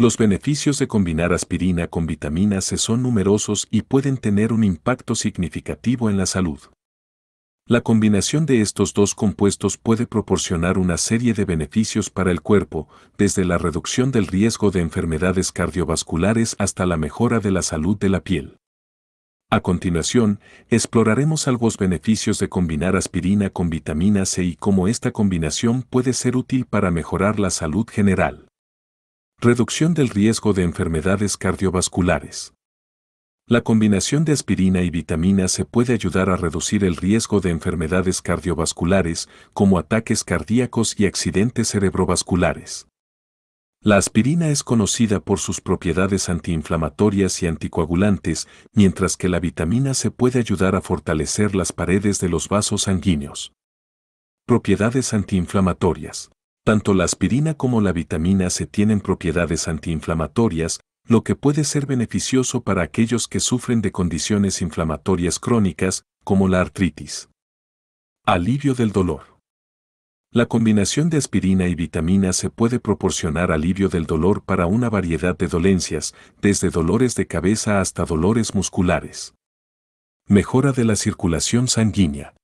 Los beneficios de combinar aspirina con vitamina C son numerosos y pueden tener un impacto significativo en la salud. La combinación de estos dos compuestos puede proporcionar una serie de beneficios para el cuerpo, desde la reducción del riesgo de enfermedades cardiovasculares hasta la mejora de la salud de la piel. A continuación, exploraremos algunos beneficios de combinar aspirina con vitamina C y cómo esta combinación puede ser útil para mejorar la salud general. Reducción del riesgo de enfermedades cardiovasculares. La combinación de aspirina y vitamina se puede ayudar a reducir el riesgo de enfermedades cardiovasculares como ataques cardíacos y accidentes cerebrovasculares. La aspirina es conocida por sus propiedades antiinflamatorias y anticoagulantes, mientras que la vitamina se puede ayudar a fortalecer las paredes de los vasos sanguíneos. Propiedades antiinflamatorias. Tanto la aspirina como la vitamina C tienen propiedades antiinflamatorias, lo que puede ser beneficioso para aquellos que sufren de condiciones inflamatorias crónicas, como la artritis. Alivio del dolor. La combinación de aspirina y vitamina C puede proporcionar alivio del dolor para una variedad de dolencias, desde dolores de cabeza hasta dolores musculares. Mejora de la circulación sanguínea.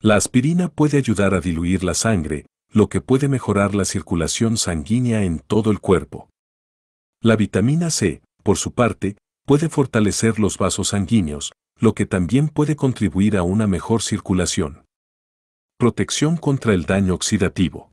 La aspirina puede ayudar a diluir la sangre, lo que puede mejorar la circulación sanguínea en todo el cuerpo. La vitamina C, por su parte, puede fortalecer los vasos sanguíneos, lo que también puede contribuir a una mejor circulación. Protección contra el daño oxidativo.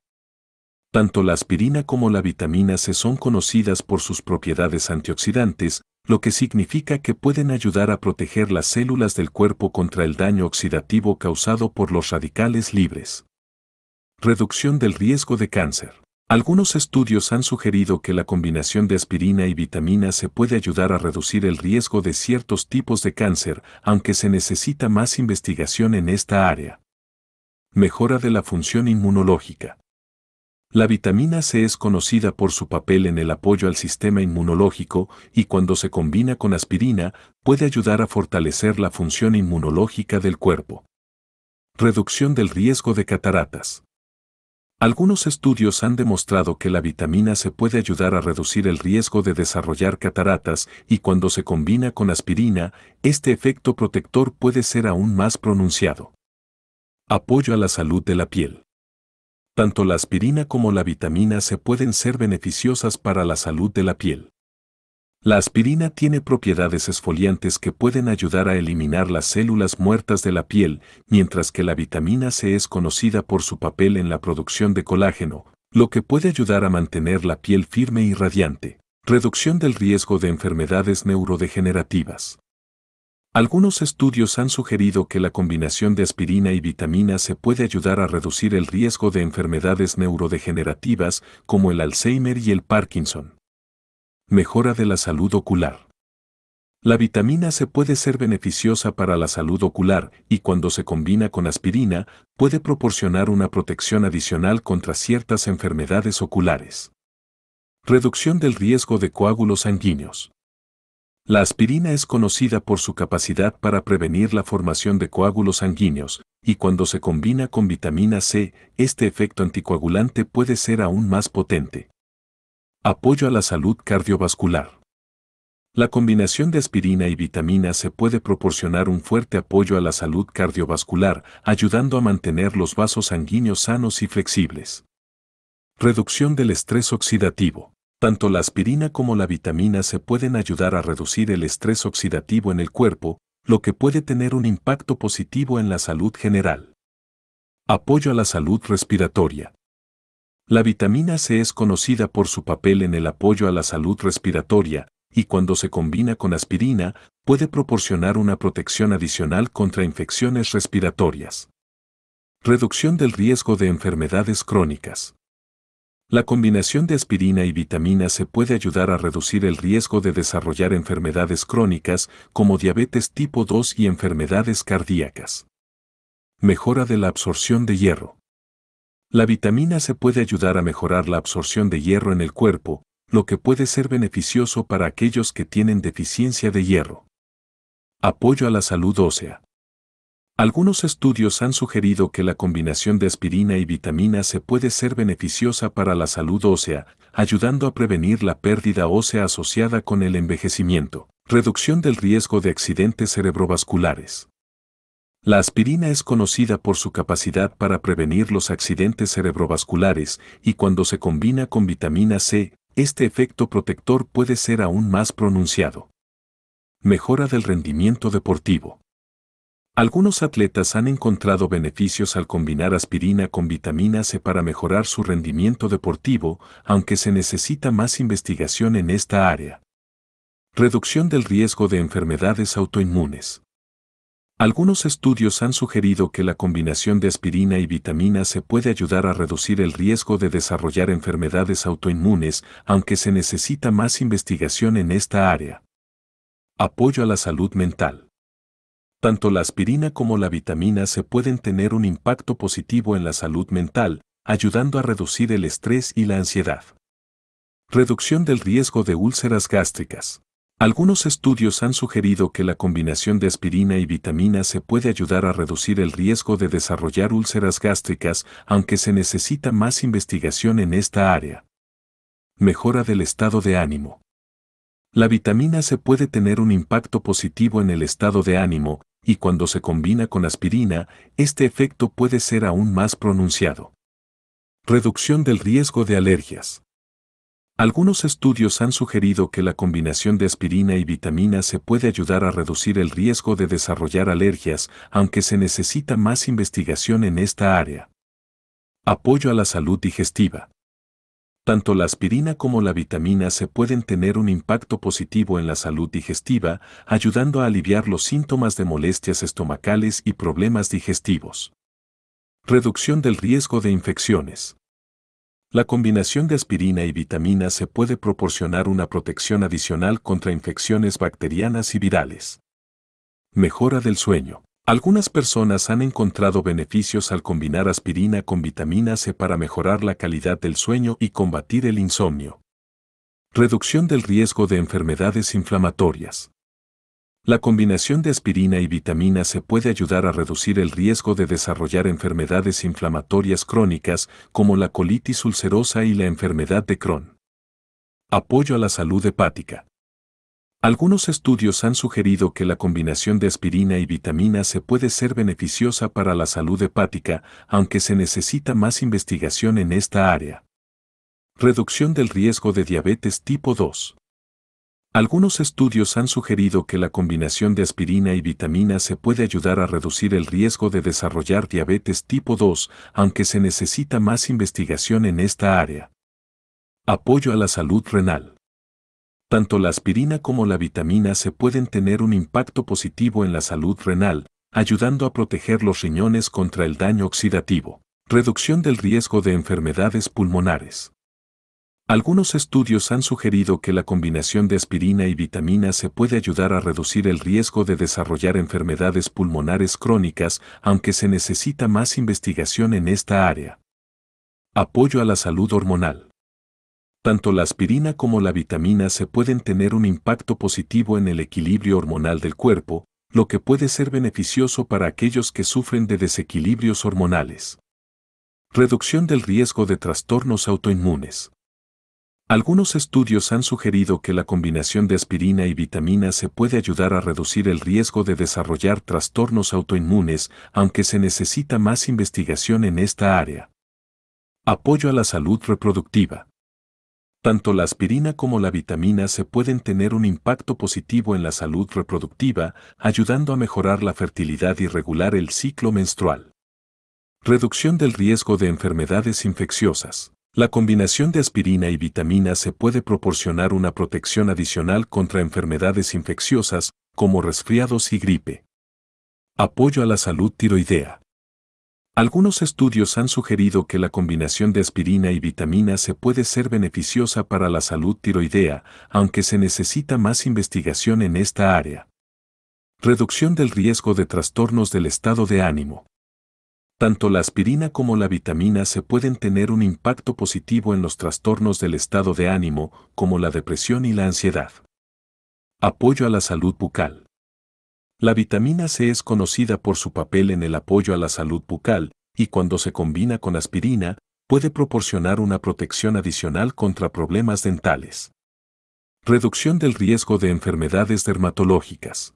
Tanto la aspirina como la vitamina C son conocidas por sus propiedades antioxidantes, lo que significa que pueden ayudar a proteger las células del cuerpo contra el daño oxidativo causado por los radicales libres. Reducción del riesgo de cáncer. Algunos estudios han sugerido que la combinación de aspirina y vitamina C puede ayudar a reducir el riesgo de ciertos tipos de cáncer, aunque se necesita más investigación en esta área. Mejora de la función inmunológica. La vitamina C es conocida por su papel en el apoyo al sistema inmunológico y cuando se combina con aspirina puede ayudar a fortalecer la función inmunológica del cuerpo. Reducción del riesgo de cataratas. Algunos estudios han demostrado que la vitamina se puede ayudar a reducir el riesgo de desarrollar cataratas y cuando se combina con aspirina, este efecto protector puede ser aún más pronunciado. Apoyo a la salud de la piel. Tanto la aspirina como la vitamina se pueden ser beneficiosas para la salud de la piel. La aspirina tiene propiedades esfoliantes que pueden ayudar a eliminar las células muertas de la piel, mientras que la vitamina C es conocida por su papel en la producción de colágeno, lo que puede ayudar a mantener la piel firme y radiante. Reducción del riesgo de enfermedades neurodegenerativas. Algunos estudios han sugerido que la combinación de aspirina y vitamina C puede ayudar a reducir el riesgo de enfermedades neurodegenerativas como el Alzheimer y el Parkinson mejora de la salud ocular. La vitamina C puede ser beneficiosa para la salud ocular y cuando se combina con aspirina puede proporcionar una protección adicional contra ciertas enfermedades oculares. Reducción del riesgo de coágulos sanguíneos. La aspirina es conocida por su capacidad para prevenir la formación de coágulos sanguíneos, y cuando se combina con vitamina C, este efecto anticoagulante puede ser aún más potente. Apoyo a la salud cardiovascular. La combinación de aspirina y vitamina se puede proporcionar un fuerte apoyo a la salud cardiovascular, ayudando a mantener los vasos sanguíneos sanos y flexibles. Reducción del estrés oxidativo. Tanto la aspirina como la vitamina se pueden ayudar a reducir el estrés oxidativo en el cuerpo, lo que puede tener un impacto positivo en la salud general. Apoyo a la salud respiratoria. La vitamina C es conocida por su papel en el apoyo a la salud respiratoria, y cuando se combina con aspirina, puede proporcionar una protección adicional contra infecciones respiratorias. Reducción del riesgo de enfermedades crónicas. La combinación de aspirina y vitamina C puede ayudar a reducir el riesgo de desarrollar enfermedades crónicas como diabetes tipo 2 y enfermedades cardíacas. Mejora de la absorción de hierro. La vitamina C puede ayudar a mejorar la absorción de hierro en el cuerpo, lo que puede ser beneficioso para aquellos que tienen deficiencia de hierro. Apoyo a la salud ósea. Algunos estudios han sugerido que la combinación de aspirina y vitamina C puede ser beneficiosa para la salud ósea, ayudando a prevenir la pérdida ósea asociada con el envejecimiento, reducción del riesgo de accidentes cerebrovasculares. La aspirina es conocida por su capacidad para prevenir los accidentes cerebrovasculares y cuando se combina con vitamina C, este efecto protector puede ser aún más pronunciado. Mejora del rendimiento deportivo. Algunos atletas han encontrado beneficios al combinar aspirina con vitamina C para mejorar su rendimiento deportivo, aunque se necesita más investigación en esta área. Reducción del riesgo de enfermedades autoinmunes. Algunos estudios han sugerido que la combinación de aspirina y vitamina se puede ayudar a reducir el riesgo de desarrollar enfermedades autoinmunes, aunque se necesita más investigación en esta área. Apoyo a la salud mental. Tanto la aspirina como la vitamina se pueden tener un impacto positivo en la salud mental, ayudando a reducir el estrés y la ansiedad. Reducción del riesgo de úlceras gástricas. Algunos estudios han sugerido que la combinación de aspirina y vitamina C puede ayudar a reducir el riesgo de desarrollar úlceras gástricas, aunque se necesita más investigación en esta área. Mejora del estado de ánimo. La vitamina C puede tener un impacto positivo en el estado de ánimo, y cuando se combina con aspirina, este efecto puede ser aún más pronunciado. Reducción del riesgo de alergias. Algunos estudios han sugerido que la combinación de aspirina y vitamina se puede ayudar a reducir el riesgo de desarrollar alergias, aunque se necesita más investigación en esta área. Apoyo a la salud digestiva. Tanto la aspirina como la vitamina se pueden tener un impacto positivo en la salud digestiva, ayudando a aliviar los síntomas de molestias estomacales y problemas digestivos. Reducción del riesgo de infecciones. La combinación de aspirina y vitamina C puede proporcionar una protección adicional contra infecciones bacterianas y virales. Mejora del sueño. Algunas personas han encontrado beneficios al combinar aspirina con vitamina C para mejorar la calidad del sueño y combatir el insomnio. Reducción del riesgo de enfermedades inflamatorias. La combinación de aspirina y vitamina se puede ayudar a reducir el riesgo de desarrollar enfermedades inflamatorias crónicas como la colitis ulcerosa y la enfermedad de Crohn. Apoyo a la salud hepática. Algunos estudios han sugerido que la combinación de aspirina y vitamina se puede ser beneficiosa para la salud hepática, aunque se necesita más investigación en esta área. Reducción del riesgo de diabetes tipo 2. Algunos estudios han sugerido que la combinación de aspirina y vitamina se puede ayudar a reducir el riesgo de desarrollar diabetes tipo 2, aunque se necesita más investigación en esta área. Apoyo a la salud renal. Tanto la aspirina como la vitamina se pueden tener un impacto positivo en la salud renal, ayudando a proteger los riñones contra el daño oxidativo. Reducción del riesgo de enfermedades pulmonares. Algunos estudios han sugerido que la combinación de aspirina y vitamina se puede ayudar a reducir el riesgo de desarrollar enfermedades pulmonares crónicas, aunque se necesita más investigación en esta área. Apoyo a la salud hormonal. Tanto la aspirina como la vitamina se pueden tener un impacto positivo en el equilibrio hormonal del cuerpo, lo que puede ser beneficioso para aquellos que sufren de desequilibrios hormonales. Reducción del riesgo de trastornos autoinmunes. Algunos estudios han sugerido que la combinación de aspirina y vitamina se puede ayudar a reducir el riesgo de desarrollar trastornos autoinmunes, aunque se necesita más investigación en esta área. Apoyo a la salud reproductiva. Tanto la aspirina como la vitamina se pueden tener un impacto positivo en la salud reproductiva, ayudando a mejorar la fertilidad y regular el ciclo menstrual. Reducción del riesgo de enfermedades infecciosas. La combinación de aspirina y vitamina se puede proporcionar una protección adicional contra enfermedades infecciosas, como resfriados y gripe. Apoyo a la salud tiroidea. Algunos estudios han sugerido que la combinación de aspirina y vitamina se puede ser beneficiosa para la salud tiroidea, aunque se necesita más investigación en esta área. Reducción del riesgo de trastornos del estado de ánimo. Tanto la aspirina como la vitamina C pueden tener un impacto positivo en los trastornos del estado de ánimo, como la depresión y la ansiedad. Apoyo a la salud bucal. La vitamina C es conocida por su papel en el apoyo a la salud bucal, y cuando se combina con aspirina, puede proporcionar una protección adicional contra problemas dentales. Reducción del riesgo de enfermedades dermatológicas.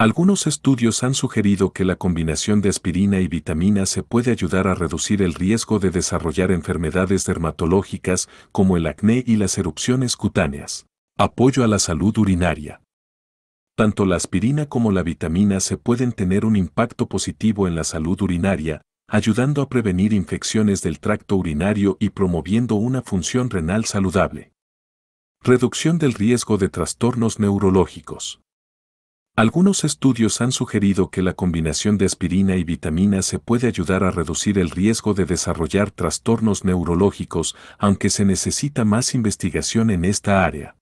Algunos estudios han sugerido que la combinación de aspirina y vitamina se puede ayudar a reducir el riesgo de desarrollar enfermedades dermatológicas como el acné y las erupciones cutáneas. Apoyo a la salud urinaria. Tanto la aspirina como la vitamina se pueden tener un impacto positivo en la salud urinaria, ayudando a prevenir infecciones del tracto urinario y promoviendo una función renal saludable. Reducción del riesgo de trastornos neurológicos. Algunos estudios han sugerido que la combinación de aspirina y vitamina se puede ayudar a reducir el riesgo de desarrollar trastornos neurológicos, aunque se necesita más investigación en esta área.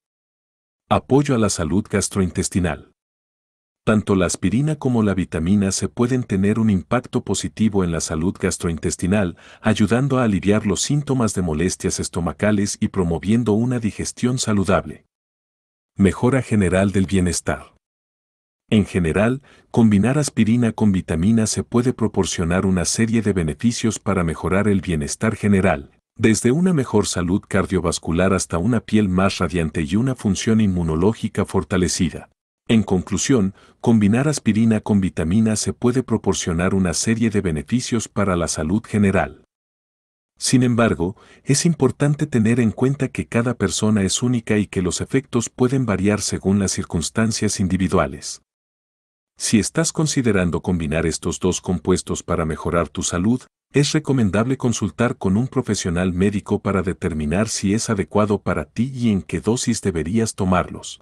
Apoyo a la salud gastrointestinal. Tanto la aspirina como la vitamina se pueden tener un impacto positivo en la salud gastrointestinal, ayudando a aliviar los síntomas de molestias estomacales y promoviendo una digestión saludable. Mejora general del bienestar. En general, combinar aspirina con vitamina se puede proporcionar una serie de beneficios para mejorar el bienestar general, desde una mejor salud cardiovascular hasta una piel más radiante y una función inmunológica fortalecida. En conclusión, combinar aspirina con vitamina se puede proporcionar una serie de beneficios para la salud general. Sin embargo, es importante tener en cuenta que cada persona es única y que los efectos pueden variar según las circunstancias individuales. Si estás considerando combinar estos dos compuestos para mejorar tu salud, es recomendable consultar con un profesional médico para determinar si es adecuado para ti y en qué dosis deberías tomarlos.